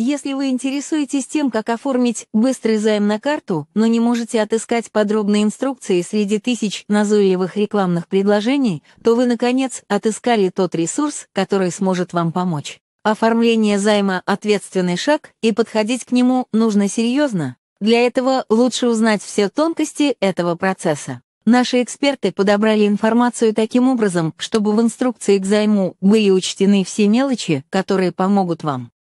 Если вы интересуетесь тем, как оформить быстрый займ на карту, но не можете отыскать подробные инструкции среди тысяч назойливых рекламных предложений, то вы, наконец, отыскали тот ресурс, который сможет вам помочь. Оформление займа – ответственный шаг, и подходить к нему нужно серьезно. Для этого лучше узнать все тонкости этого процесса. Наши эксперты подобрали информацию таким образом, чтобы в инструкции к займу были учтены все мелочи, которые помогут вам.